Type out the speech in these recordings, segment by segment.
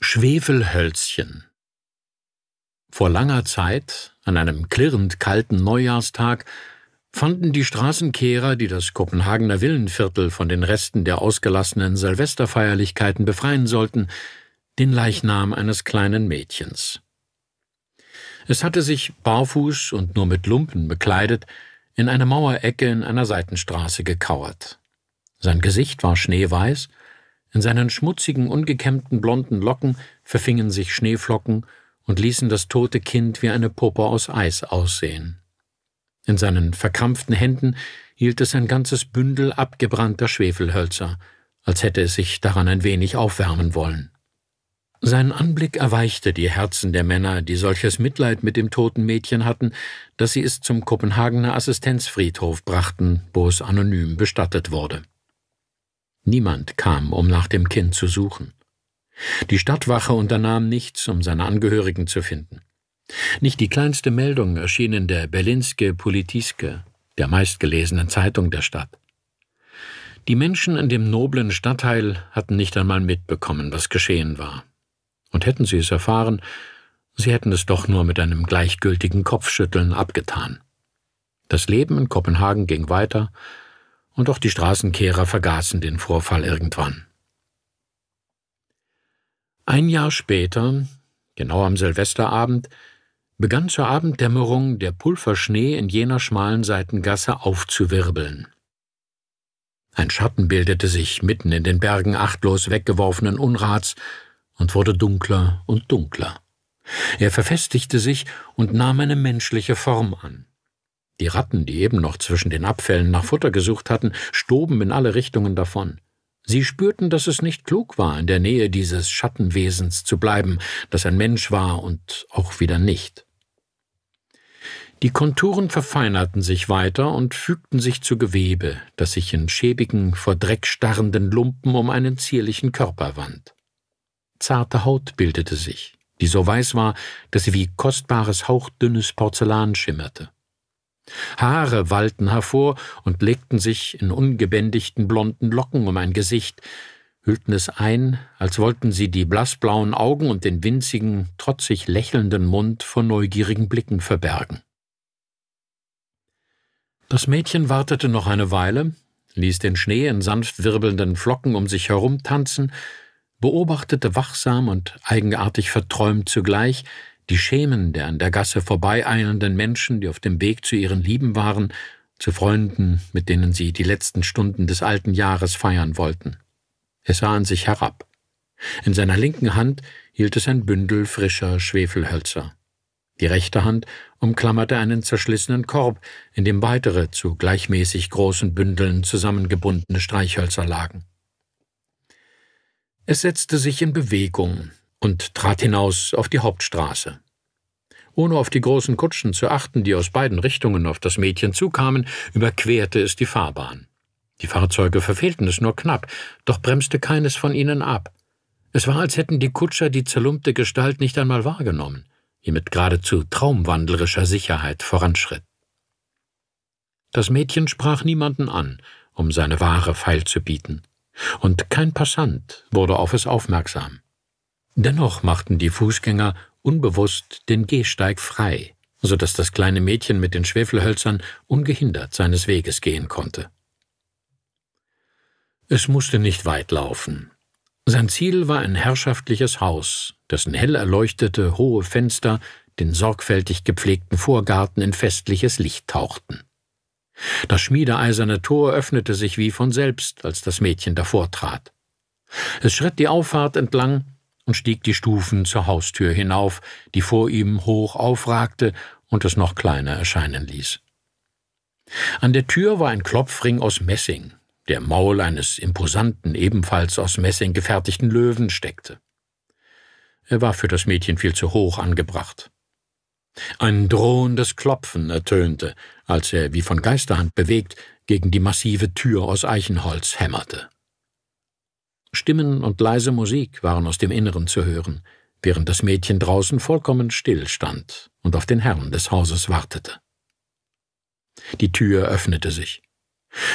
Schwefelhölzchen Vor langer Zeit, an einem klirrend kalten Neujahrstag, fanden die Straßenkehrer, die das Kopenhagener Villenviertel von den Resten der ausgelassenen Silvesterfeierlichkeiten befreien sollten, den Leichnam eines kleinen Mädchens. Es hatte sich barfuß und nur mit Lumpen bekleidet, in eine Mauerecke in einer Seitenstraße gekauert. Sein Gesicht war schneeweiß in seinen schmutzigen, ungekämmten blonden Locken verfingen sich Schneeflocken und ließen das tote Kind wie eine Puppe aus Eis aussehen. In seinen verkrampften Händen hielt es ein ganzes Bündel abgebrannter Schwefelhölzer, als hätte es sich daran ein wenig aufwärmen wollen. Sein Anblick erweichte die Herzen der Männer, die solches Mitleid mit dem toten Mädchen hatten, dass sie es zum Kopenhagener Assistenzfriedhof brachten, wo es anonym bestattet wurde. Niemand kam, um nach dem Kind zu suchen. Die Stadtwache unternahm nichts, um seine Angehörigen zu finden. Nicht die kleinste Meldung erschien in der Berlinske Politiske, der meistgelesenen Zeitung der Stadt. Die Menschen in dem noblen Stadtteil hatten nicht einmal mitbekommen, was geschehen war. Und hätten sie es erfahren, sie hätten es doch nur mit einem gleichgültigen Kopfschütteln abgetan. Das Leben in Kopenhagen ging weiter, und auch die Straßenkehrer vergaßen den Vorfall irgendwann. Ein Jahr später, genau am Silvesterabend, begann zur Abenddämmerung der Pulverschnee in jener schmalen Seitengasse aufzuwirbeln. Ein Schatten bildete sich mitten in den Bergen achtlos weggeworfenen Unrats und wurde dunkler und dunkler. Er verfestigte sich und nahm eine menschliche Form an. Die Ratten, die eben noch zwischen den Abfällen nach Futter gesucht hatten, stoben in alle Richtungen davon. Sie spürten, dass es nicht klug war, in der Nähe dieses Schattenwesens zu bleiben, das ein Mensch war und auch wieder nicht. Die Konturen verfeinerten sich weiter und fügten sich zu Gewebe, das sich in schäbigen, vor Dreck starrenden Lumpen um einen zierlichen Körper wand. Zarte Haut bildete sich, die so weiß war, dass sie wie kostbares hauchdünnes Porzellan schimmerte. Haare wallten hervor und legten sich in ungebändigten blonden Locken um ein Gesicht, hüllten es ein, als wollten sie die blassblauen Augen und den winzigen, trotzig lächelnden Mund vor neugierigen Blicken verbergen. Das Mädchen wartete noch eine Weile, ließ den Schnee in sanft wirbelnden Flocken um sich herum tanzen, beobachtete wachsam und eigenartig verträumt zugleich, die Schemen der an der Gasse vorbeieilenden Menschen, die auf dem Weg zu ihren Lieben waren, zu Freunden, mit denen sie die letzten Stunden des alten Jahres feiern wollten. Es sah an sich herab. In seiner linken Hand hielt es ein Bündel frischer Schwefelhölzer. Die rechte Hand umklammerte einen zerschlissenen Korb, in dem weitere zu gleichmäßig großen Bündeln zusammengebundene Streichhölzer lagen. Es setzte sich in Bewegung, und trat hinaus auf die Hauptstraße. Ohne auf die großen Kutschen zu achten, die aus beiden Richtungen auf das Mädchen zukamen, überquerte es die Fahrbahn. Die Fahrzeuge verfehlten es nur knapp, doch bremste keines von ihnen ab. Es war, als hätten die Kutscher die zerlumpte Gestalt nicht einmal wahrgenommen, die mit geradezu traumwandlerischer Sicherheit voranschritt. Das Mädchen sprach niemanden an, um seine Ware feilzubieten, und kein Passant wurde auf es aufmerksam. Dennoch machten die Fußgänger unbewusst den Gehsteig frei, so dass das kleine Mädchen mit den Schwefelhölzern ungehindert seines Weges gehen konnte. Es musste nicht weit laufen. Sein Ziel war ein herrschaftliches Haus, dessen hell erleuchtete, hohe Fenster den sorgfältig gepflegten Vorgarten in festliches Licht tauchten. Das schmiedeeiserne Tor öffnete sich wie von selbst, als das Mädchen davor trat. Es schritt die Auffahrt entlang, und stieg die Stufen zur Haustür hinauf, die vor ihm hoch aufragte und es noch kleiner erscheinen ließ. An der Tür war ein Klopfring aus Messing, der Maul eines imposanten, ebenfalls aus Messing gefertigten Löwen steckte. Er war für das Mädchen viel zu hoch angebracht. Ein drohendes Klopfen ertönte, als er, wie von Geisterhand bewegt, gegen die massive Tür aus Eichenholz hämmerte. Stimmen und leise Musik waren aus dem Inneren zu hören, während das Mädchen draußen vollkommen still stand und auf den Herrn des Hauses wartete. Die Tür öffnete sich.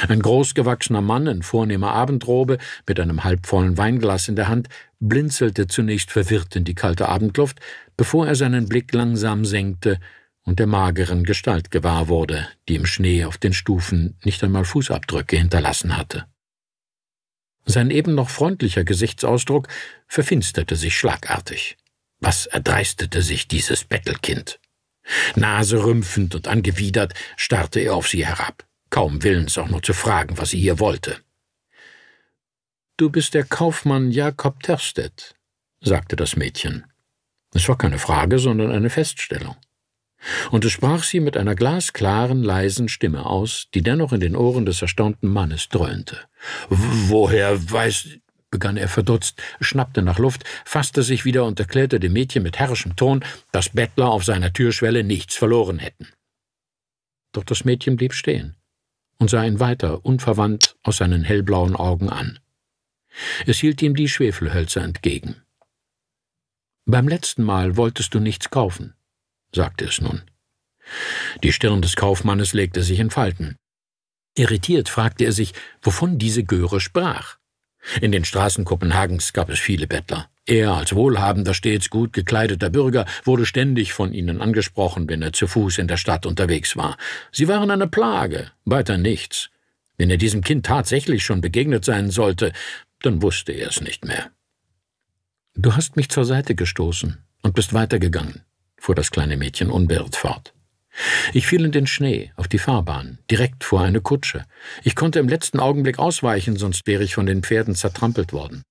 Ein großgewachsener Mann in vornehmer Abendrobe mit einem halbvollen Weinglas in der Hand blinzelte zunächst verwirrt in die kalte Abendluft, bevor er seinen Blick langsam senkte und der mageren Gestalt gewahr wurde, die im Schnee auf den Stufen nicht einmal Fußabdrücke hinterlassen hatte. Sein eben noch freundlicher Gesichtsausdruck verfinsterte sich schlagartig. Was erdreistete sich dieses Bettelkind? Naserümpfend und angewidert starrte er auf sie herab, kaum willens auch nur zu fragen, was sie hier wollte. Du bist der Kaufmann Jakob Terstedt, sagte das Mädchen. Es war keine Frage, sondern eine Feststellung und es sprach sie mit einer glasklaren, leisen Stimme aus, die dennoch in den Ohren des erstaunten Mannes dröhnte. Woher weiß begann er verdutzt, schnappte nach Luft, fasste sich wieder und erklärte dem Mädchen mit herrischem Ton, dass Bettler auf seiner Türschwelle nichts verloren hätten. Doch das Mädchen blieb stehen und sah ihn weiter unverwandt aus seinen hellblauen Augen an. Es hielt ihm die Schwefelhölzer entgegen. Beim letzten Mal wolltest du nichts kaufen, sagte es nun. Die Stirn des Kaufmannes legte sich in Falten. Irritiert fragte er sich, wovon diese Göre sprach. In den Straßen Kopenhagens gab es viele Bettler. Er, als wohlhabender, stets gut gekleideter Bürger, wurde ständig von ihnen angesprochen, wenn er zu Fuß in der Stadt unterwegs war. Sie waren eine Plage, weiter nichts. Wenn er diesem Kind tatsächlich schon begegnet sein sollte, dann wusste er es nicht mehr. Du hast mich zur Seite gestoßen und bist weitergegangen fuhr das kleine Mädchen unbeirrt fort. Ich fiel in den Schnee, auf die Fahrbahn, direkt vor eine Kutsche. Ich konnte im letzten Augenblick ausweichen, sonst wäre ich von den Pferden zertrampelt worden.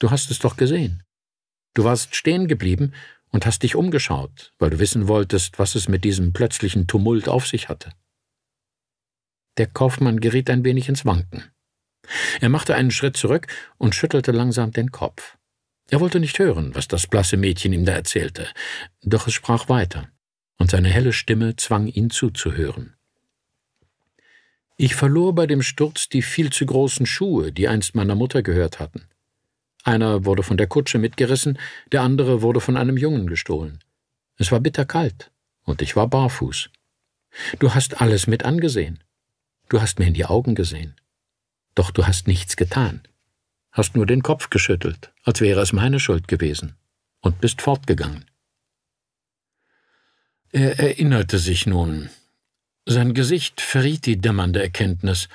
Du hast es doch gesehen. Du warst stehen geblieben und hast dich umgeschaut, weil du wissen wolltest, was es mit diesem plötzlichen Tumult auf sich hatte. Der Kaufmann geriet ein wenig ins Wanken. Er machte einen Schritt zurück und schüttelte langsam den Kopf. Er wollte nicht hören, was das blasse Mädchen ihm da erzählte, doch es sprach weiter, und seine helle Stimme zwang ihn zuzuhören. Ich verlor bei dem Sturz die viel zu großen Schuhe, die einst meiner Mutter gehört hatten. Einer wurde von der Kutsche mitgerissen, der andere wurde von einem Jungen gestohlen. Es war bitterkalt, und ich war barfuß. Du hast alles mit angesehen. Du hast mir in die Augen gesehen. Doch du hast nichts getan hast nur den Kopf geschüttelt, als wäre es meine Schuld gewesen, und bist fortgegangen. Er erinnerte sich nun. Sein Gesicht verriet die dämmernde Erkenntnis.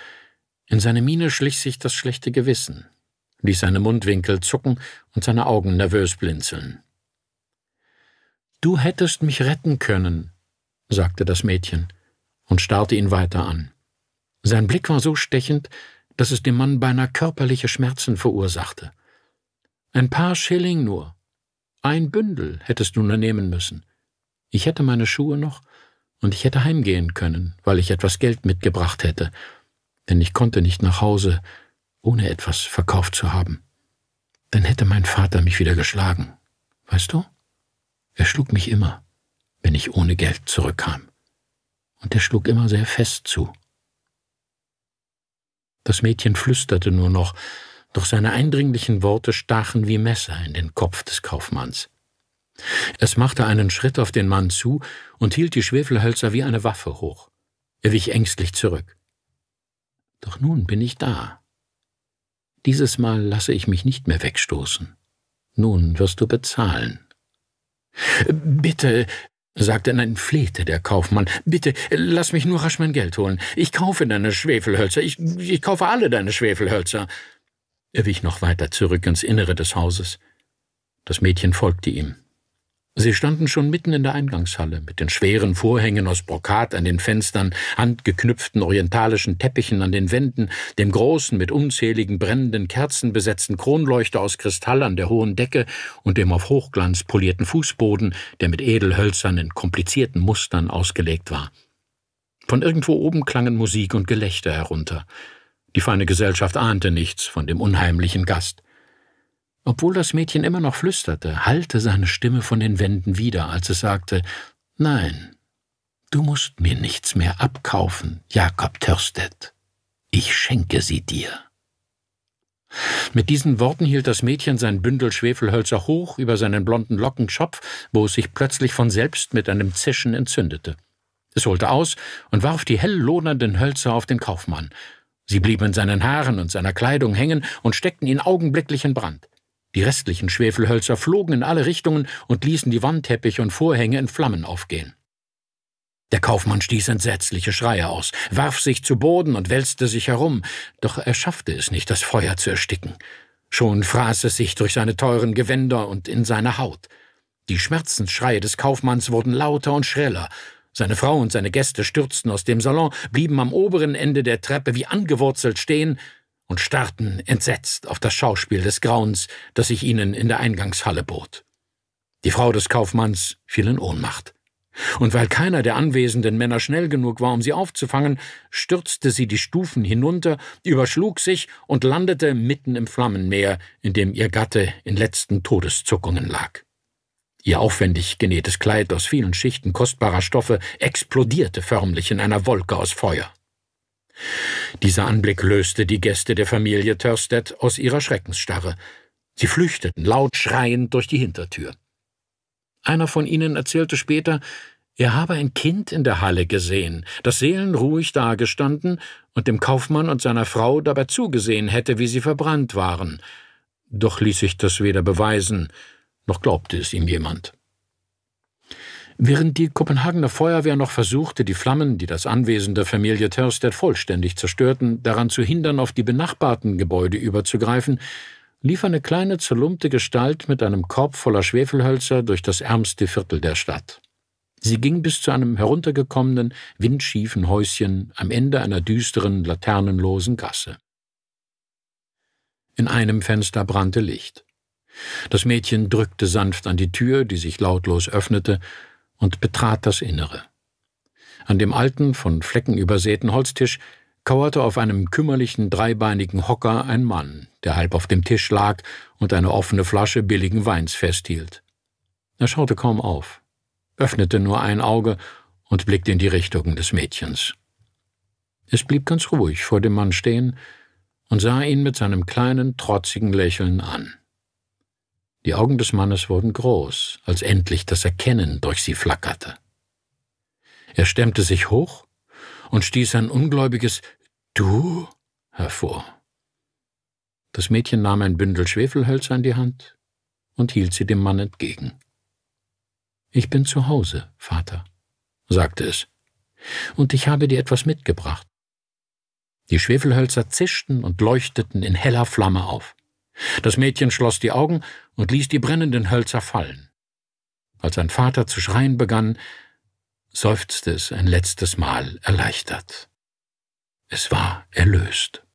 In seine Miene schlich sich das schlechte Gewissen, ließ seine Mundwinkel zucken und seine Augen nervös blinzeln. Du hättest mich retten können, sagte das Mädchen und starrte ihn weiter an. Sein Blick war so stechend, dass es dem Mann beinahe körperliche Schmerzen verursachte. Ein paar Schilling nur. Ein Bündel hättest du nur nehmen müssen. Ich hätte meine Schuhe noch und ich hätte heimgehen können, weil ich etwas Geld mitgebracht hätte, denn ich konnte nicht nach Hause, ohne etwas verkauft zu haben. Dann hätte mein Vater mich wieder geschlagen. Weißt du? Er schlug mich immer, wenn ich ohne Geld zurückkam. Und er schlug immer sehr fest zu. Das Mädchen flüsterte nur noch, doch seine eindringlichen Worte stachen wie Messer in den Kopf des Kaufmanns. Es machte einen Schritt auf den Mann zu und hielt die Schwefelhölzer wie eine Waffe hoch. Er wich ängstlich zurück. Doch nun bin ich da. Dieses Mal lasse ich mich nicht mehr wegstoßen. Nun wirst du bezahlen. Bitte, sagte, nein, flehte der Kaufmann. Bitte, lass mich nur rasch mein Geld holen. Ich kaufe deine Schwefelhölzer. Ich, ich kaufe alle deine Schwefelhölzer. Er wich noch weiter zurück ins Innere des Hauses. Das Mädchen folgte ihm. Sie standen schon mitten in der Eingangshalle, mit den schweren Vorhängen aus Brokat an den Fenstern, handgeknüpften orientalischen Teppichen an den Wänden, dem großen, mit unzähligen brennenden Kerzen besetzten Kronleuchter aus Kristall an der hohen Decke und dem auf Hochglanz polierten Fußboden, der mit Edelhölzern in komplizierten Mustern ausgelegt war. Von irgendwo oben klangen Musik und Gelächter herunter. Die feine Gesellschaft ahnte nichts von dem unheimlichen Gast. Obwohl das Mädchen immer noch flüsterte, hallte seine Stimme von den Wänden wieder, als es sagte, Nein, du musst mir nichts mehr abkaufen, Jakob Törstedt. Ich schenke sie dir. Mit diesen Worten hielt das Mädchen sein Bündel Schwefelhölzer hoch über seinen blonden Lockenschopf, wo es sich plötzlich von selbst mit einem Zischen entzündete. Es holte aus und warf die hell lodernden Hölzer auf den Kaufmann. Sie blieben in seinen Haaren und seiner Kleidung hängen und steckten ihn augenblicklich in Brand. Die restlichen Schwefelhölzer flogen in alle Richtungen und ließen die Wandteppiche und Vorhänge in Flammen aufgehen. Der Kaufmann stieß entsetzliche Schreie aus, warf sich zu Boden und wälzte sich herum, doch er schaffte es nicht, das Feuer zu ersticken. Schon fraß es sich durch seine teuren Gewänder und in seine Haut. Die Schmerzensschreie des Kaufmanns wurden lauter und schreller. Seine Frau und seine Gäste stürzten aus dem Salon, blieben am oberen Ende der Treppe wie angewurzelt stehen, und starrten entsetzt auf das Schauspiel des Grauens, das sich ihnen in der Eingangshalle bot. Die Frau des Kaufmanns fiel in Ohnmacht. Und weil keiner der anwesenden Männer schnell genug war, um sie aufzufangen, stürzte sie die Stufen hinunter, überschlug sich und landete mitten im Flammenmeer, in dem ihr Gatte in letzten Todeszuckungen lag. Ihr aufwendig genähtes Kleid aus vielen Schichten kostbarer Stoffe explodierte förmlich in einer Wolke aus Feuer. Dieser Anblick löste die Gäste der Familie Thurstedt aus ihrer Schreckensstarre. Sie flüchteten laut schreiend durch die Hintertür. Einer von ihnen erzählte später, er habe ein Kind in der Halle gesehen, das seelenruhig dagestanden und dem Kaufmann und seiner Frau dabei zugesehen hätte, wie sie verbrannt waren. Doch ließ sich das weder beweisen, noch glaubte es ihm jemand. Während die Kopenhagener Feuerwehr noch versuchte, die Flammen, die das Anwesen der Familie Thörstedt vollständig zerstörten, daran zu hindern, auf die benachbarten Gebäude überzugreifen, lief eine kleine zerlumpte Gestalt mit einem Korb voller Schwefelhölzer durch das ärmste Viertel der Stadt. Sie ging bis zu einem heruntergekommenen, windschiefen Häuschen am Ende einer düsteren, laternenlosen Gasse. In einem Fenster brannte Licht. Das Mädchen drückte sanft an die Tür, die sich lautlos öffnete, und betrat das Innere. An dem alten, von Flecken übersäten Holztisch kauerte auf einem kümmerlichen dreibeinigen Hocker ein Mann, der halb auf dem Tisch lag und eine offene Flasche billigen Weins festhielt. Er schaute kaum auf, öffnete nur ein Auge und blickte in die Richtung des Mädchens. Es blieb ganz ruhig vor dem Mann stehen und sah ihn mit seinem kleinen, trotzigen Lächeln an. Die Augen des Mannes wurden groß, als endlich das Erkennen durch sie flackerte. Er stemmte sich hoch und stieß ein ungläubiges Du hervor. Das Mädchen nahm ein Bündel Schwefelhölzer in die Hand und hielt sie dem Mann entgegen. Ich bin zu Hause, Vater, sagte es, und ich habe dir etwas mitgebracht. Die Schwefelhölzer zischten und leuchteten in heller Flamme auf. Das Mädchen schloss die Augen und ließ die brennenden Hölzer fallen. Als sein Vater zu schreien begann, seufzte es ein letztes Mal erleichtert. Es war erlöst.